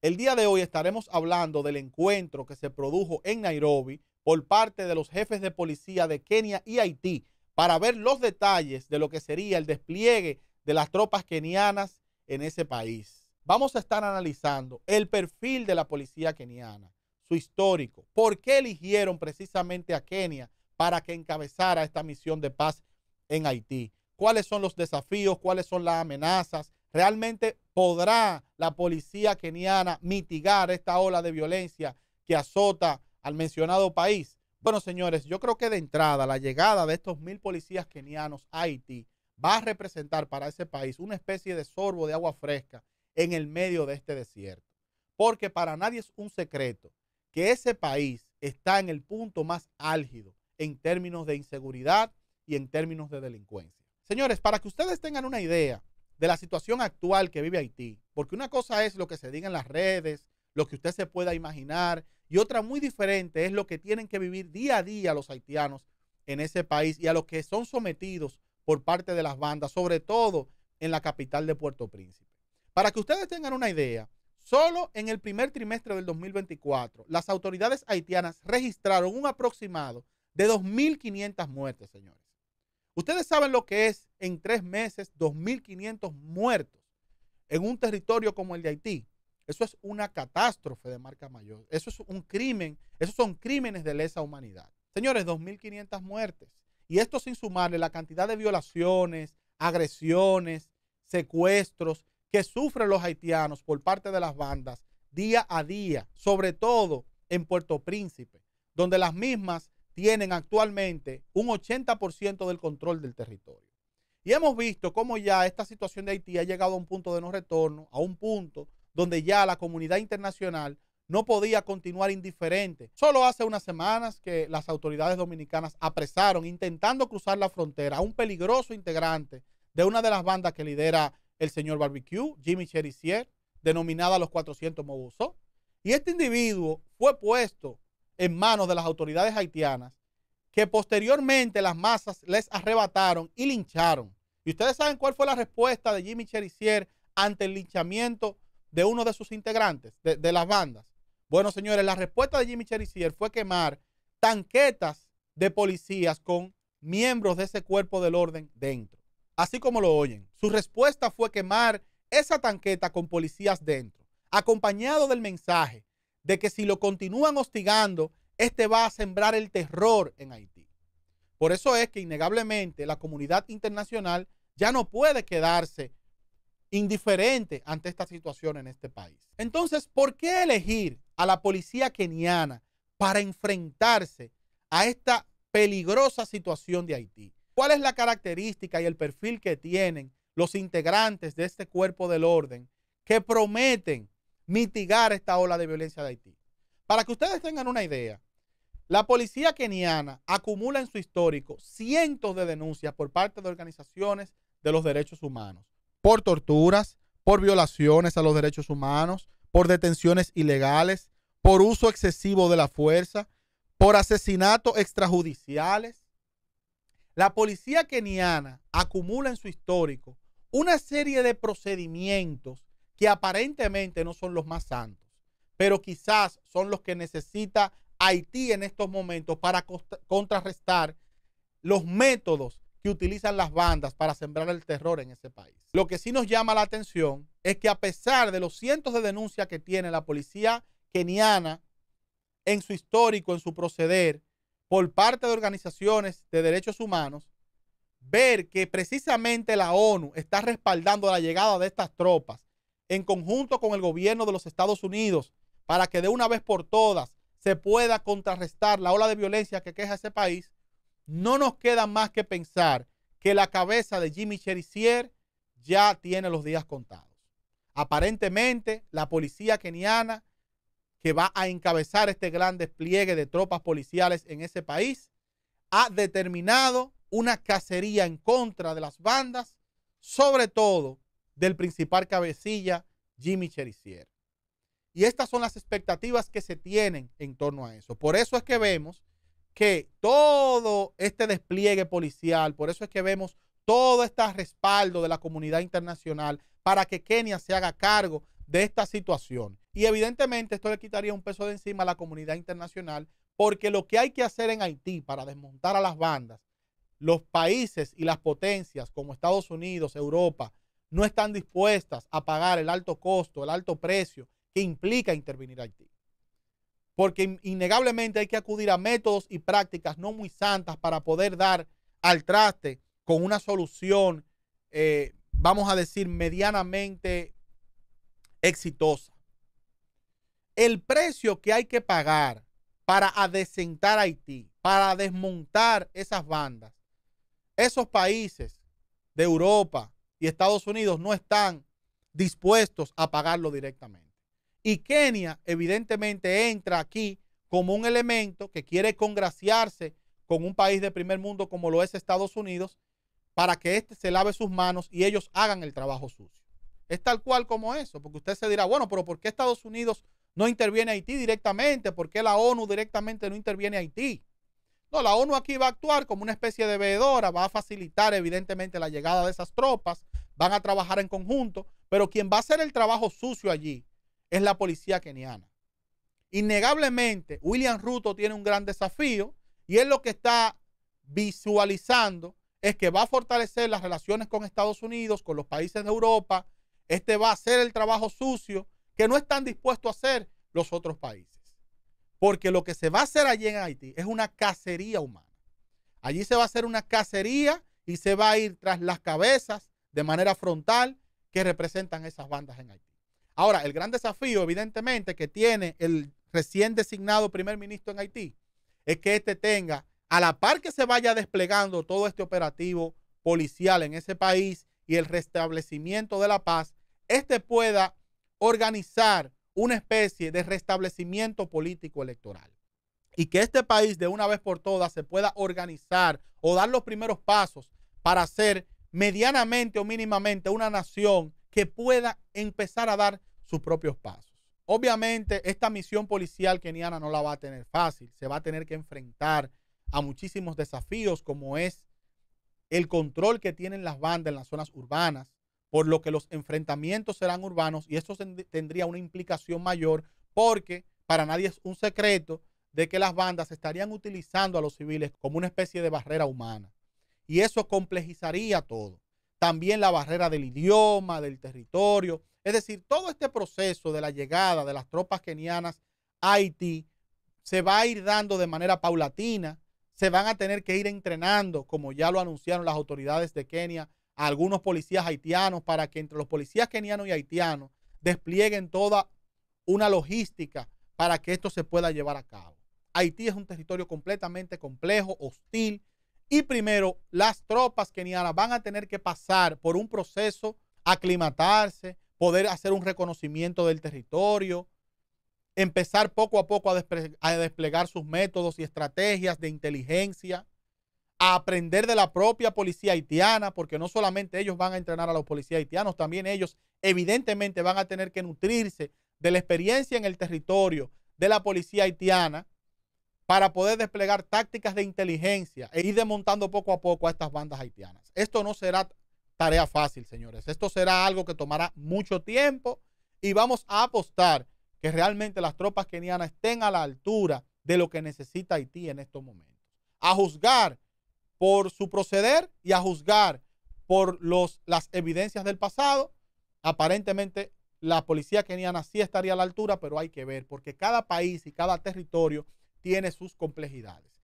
El día de hoy estaremos hablando del encuentro que se produjo en Nairobi por parte de los jefes de policía de Kenia y Haití para ver los detalles de lo que sería el despliegue de las tropas kenianas en ese país. Vamos a estar analizando el perfil de la policía keniana, su histórico, por qué eligieron precisamente a Kenia para que encabezara esta misión de paz en Haití, cuáles son los desafíos, cuáles son las amenazas, ¿Realmente podrá la policía keniana mitigar esta ola de violencia que azota al mencionado país? Bueno, señores, yo creo que de entrada la llegada de estos mil policías kenianos a Haití va a representar para ese país una especie de sorbo de agua fresca en el medio de este desierto. Porque para nadie es un secreto que ese país está en el punto más álgido en términos de inseguridad y en términos de delincuencia. Señores, para que ustedes tengan una idea de la situación actual que vive Haití. Porque una cosa es lo que se diga en las redes, lo que usted se pueda imaginar, y otra muy diferente es lo que tienen que vivir día a día los haitianos en ese país y a los que son sometidos por parte de las bandas, sobre todo en la capital de Puerto Príncipe. Para que ustedes tengan una idea, solo en el primer trimestre del 2024, las autoridades haitianas registraron un aproximado de 2.500 muertes, señores. Ustedes saben lo que es en tres meses 2.500 muertos en un territorio como el de Haití. Eso es una catástrofe de marca mayor. Eso es un crimen. Esos son crímenes de lesa humanidad. Señores, 2.500 muertes. Y esto sin sumarle la cantidad de violaciones, agresiones, secuestros que sufren los haitianos por parte de las bandas día a día, sobre todo en Puerto Príncipe, donde las mismas tienen actualmente un 80% del control del territorio. Y hemos visto cómo ya esta situación de Haití ha llegado a un punto de no retorno, a un punto donde ya la comunidad internacional no podía continuar indiferente. Solo hace unas semanas que las autoridades dominicanas apresaron intentando cruzar la frontera a un peligroso integrante de una de las bandas que lidera el señor Barbecue, Jimmy Cherisier, denominada Los 400 Mobusó. Y este individuo fue puesto en manos de las autoridades haitianas, que posteriormente las masas les arrebataron y lincharon. Y ustedes saben cuál fue la respuesta de Jimmy Cherisier ante el linchamiento de uno de sus integrantes, de, las bandas. Bueno, señores, la respuesta de Jimmy Cherisier fue quemar tanquetas de policías con miembros de ese cuerpo del orden dentro. Así como lo oyen, su respuesta fue quemar esa tanqueta con policías dentro, acompañado del mensaje de que si lo continúan hostigando, este va a sembrar el terror en Haití. Por eso es que innegablemente la comunidad internacional ya no puede quedarse indiferente ante esta situación en este país. Entonces, ¿por qué elegir a la policía keniana para enfrentarse a esta peligrosa situación de Haití? ¿Cuál es la característica y el perfil que tienen los integrantes de este cuerpo del orden que prometen mitigar esta ola de violencia de Haití. Para que ustedes tengan una idea, la policía keniana acumula en su histórico cientos de denuncias por parte de organizaciones de los derechos humanos, por torturas, por violaciones a los derechos humanos, por detenciones ilegales, por uso excesivo de la fuerza, por asesinatos extrajudiciales. La policía keniana acumula en su histórico una serie de procedimientos que aparentemente no son los más santos, pero quizás son los que necesita Haití en estos momentos para contrarrestar los métodos que utilizan las bandas para sembrar el terror en ese país. Lo que sí nos llama la atención es que a pesar de los cientos de denuncias que tiene la policía keniana en su histórico, en su proceder, por parte de organizaciones de derechos humanos, ver que precisamente la ONU está respaldando la llegada de estas tropas en conjunto con el gobierno de los Estados Unidos para que de una vez por todas se pueda contrarrestar la ola de violencia que queja ese país, no nos queda más que pensar que la cabeza de Jimmy Cherisier ya tiene los días contados. Aparentemente, la policía keniana que va a encabezar este gran despliegue de tropas policiales en ese país ha determinado una cacería en contra de las bandas, sobre todo del principal cabecilla Jimmy Cherisier. Y estas son las expectativas que se tienen en torno a eso. Por eso es que vemos que todo este despliegue policial, por eso es que vemos todo este respaldo de la comunidad internacional para que Kenia se haga cargo de esta situación. Y evidentemente esto le quitaría un peso de encima a la comunidad internacional, porque lo que hay que hacer en Haití para desmontar a las bandas, los países y las potencias como Estados Unidos, Europa, no están dispuestas a pagar el alto costo, el alto precio que implica intervenir Haití. Porque innegablemente hay que acudir a métodos y prácticas no muy santas para poder dar al traste con una solución, eh, vamos a decir, medianamente exitosa. El precio que hay que pagar para adecentar Haití, para desmontar esas bandas, esos países de Europa, y Estados Unidos no están dispuestos a pagarlo directamente. Y Kenia evidentemente entra aquí como un elemento que quiere congraciarse con un país de primer mundo como lo es Estados Unidos para que éste se lave sus manos y ellos hagan el trabajo sucio. Es tal cual como eso, porque usted se dirá, bueno, pero ¿por qué Estados Unidos no interviene a Haití directamente? ¿Por qué la ONU directamente no interviene a Haití? No, la ONU aquí va a actuar como una especie de veedora, va a facilitar evidentemente la llegada de esas tropas, van a trabajar en conjunto, pero quien va a hacer el trabajo sucio allí es la policía keniana. Innegablemente, William Ruto tiene un gran desafío y él lo que está visualizando es que va a fortalecer las relaciones con Estados Unidos, con los países de Europa. Este va a hacer el trabajo sucio que no están dispuestos a hacer los otros países. Porque lo que se va a hacer allí en Haití es una cacería humana. Allí se va a hacer una cacería y se va a ir tras las cabezas de manera frontal que representan esas bandas en Haití. Ahora, el gran desafío, evidentemente, que tiene el recién designado primer ministro en Haití es que este tenga, a la par que se vaya desplegando todo este operativo policial en ese país y el restablecimiento de la paz, éste pueda organizar una especie de restablecimiento político electoral. Y que este país de una vez por todas se pueda organizar o dar los primeros pasos para hacer medianamente o mínimamente una nación que pueda empezar a dar sus propios pasos. Obviamente, esta misión policial keniana no la va a tener fácil, se va a tener que enfrentar a muchísimos desafíos como es el control que tienen las bandas en las zonas urbanas, por lo que los enfrentamientos serán urbanos y esto tendría una implicación mayor porque para nadie es un secreto de que las bandas estarían utilizando a los civiles como una especie de barrera humana y eso complejizaría todo. También la barrera del idioma, del territorio, es decir, todo este proceso de la llegada de las tropas kenianas a Haití se va a ir dando de manera paulatina, se van a tener que ir entrenando, como ya lo anunciaron las autoridades de Kenia, a algunos policías haitianos para que entre los policías kenianos y haitianos desplieguen toda una logística para que esto se pueda llevar a cabo. Haití es un territorio completamente complejo, hostil, y primero, las tropas kenianas van a tener que pasar por un proceso, aclimatarse, poder hacer un reconocimiento del territorio, empezar poco a poco a, a desplegar sus métodos y estrategias de inteligencia, a aprender de la propia policía haitiana, porque no solamente ellos van a entrenar a los policías haitianos, también ellos evidentemente van a tener que nutrirse de la experiencia en el territorio de la policía haitiana para poder desplegar tácticas de inteligencia e ir desmontando poco a poco a estas bandas haitianas. Esto no será tarea fácil, señores. Esto será algo que tomará mucho tiempo y vamos a apostar que realmente las tropas kenianas estén a la altura de lo que necesita Haití en estos momentos. A juzgar por su proceder y a juzgar por las evidencias del pasado, aparentemente la policía keniana sí estaría a la altura, pero hay que ver, porque cada país y cada territorio tiene sus complejidades.